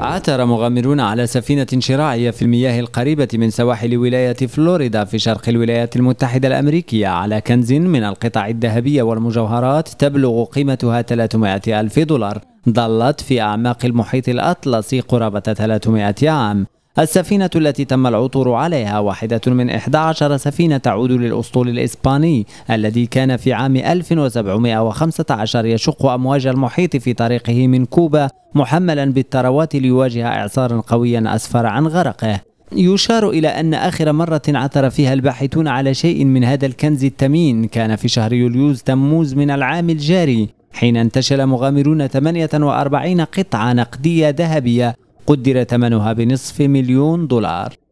عثر مغامرون على سفينة شراعية في المياه القريبة من سواحل ولاية فلوريدا في شرق الولايات المتحدة الأمريكية على كنز من القطع الذهبية والمجوهرات تبلغ قيمتها 300 ألف دولار ظلت في أعماق المحيط الأطلسي قرابة 300 عام السفينة التي تم العثور عليها واحدة من 11 سفينة تعود للأسطول الإسباني الذي كان في عام 1715 يشق أمواج المحيط في طريقه من كوبا محملا بالثروات ليواجه إعصارا قويا أسفر عن غرقه يشار إلى أن آخر مرة عثر فيها الباحثون على شيء من هذا الكنز الثمين كان في شهر يوليوز تموز من العام الجاري حين انتشل مغامرون 48 قطعة نقدية ذهبية قدر ثمنها بنصف مليون دولار